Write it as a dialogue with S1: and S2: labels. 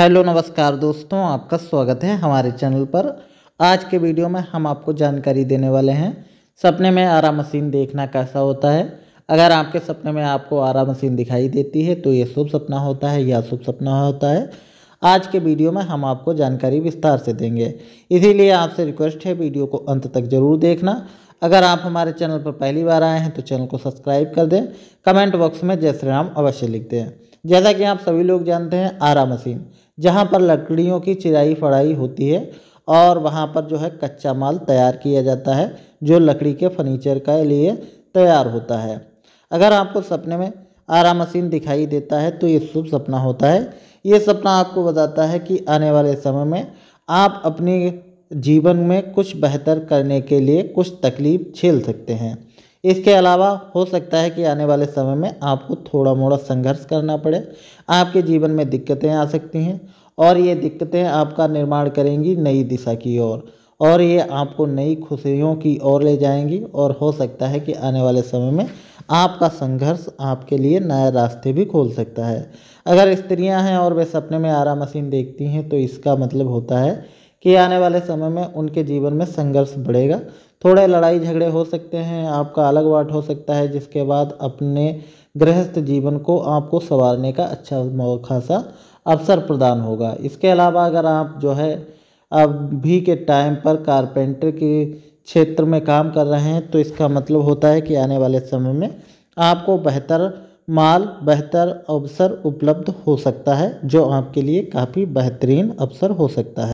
S1: hello नमस्कार दोस्तों आपका स्वागत है हमारे चैनल पर आज के वीडियो में हम आपको जानकारी देने वाले हैं सपने में आरा मशीन देखना कैसा होता है अगर आपके सपने में आपको आरा मशीन दिखाई देती है तो ये शुभ सपना होता है या शुभ सपना होता है आज के वीडियो में हम आपको जानकारी विस्तार से देंगे इसीलिए आपसे रिक्वेस्ट है वीडियो को अंत तक जरूर देखना अगर आप हमारे चैनल पर पहली बार आए हैं तो चैनल को सब्सक्राइब कर दें कमेंट बॉक्स में जय श्री राम अवश्य लिख दें जैसा कि आप सभी लोग जानते हैं आरा मशीन जहाँ पर लकड़ियों की चिराई फड़ाई होती है और वहाँ पर जो है कच्चा माल तैयार किया जाता है जो लकड़ी के फर्नीचर के लिए तैयार होता है अगर आपको सपने में आरा मशीन दिखाई देता है तो ये शुभ सपना होता है ये सपना आपको बताता है कि आने वाले समय में आप अपने जीवन में कुछ बेहतर करने के लिए कुछ तकलीफ झेल सकते हैं इसके अलावा हो सकता है कि आने वाले समय में आपको थोड़ा मोड़ा संघर्ष करना पड़े आपके जीवन में दिक्कतें आ सकती हैं और ये दिक्कतें आपका निर्माण करेंगी नई दिशा की ओर और, और ये आपको नई खुशियों की ओर ले जाएंगी और हो सकता है कि आने वाले समय में आपका संघर्ष आपके लिए नए रास्ते भी खोल सकता है अगर स्त्रियां हैं और वे सपने में आरा मशीन देखती हैं तो इसका मतलब होता है कि आने वाले समय में उनके जीवन में संघर्ष बढ़ेगा थोड़े लड़ाई झगड़े हो सकते हैं आपका अलग वाट हो सकता है जिसके बाद अपने गृहस्थ जीवन को आपको संवारने का अच्छा खासा अवसर प्रदान होगा इसके अलावा अगर आप जो है अभी के टाइम पर कारपेंटर के क्षेत्र में काम कर रहे हैं तो इसका मतलब होता है कि आने वाले समय में आपको बेहतर माल बेहतर अवसर उपलब्ध हो सकता है जो आपके लिए काफ़ी बेहतरीन अवसर हो सकता है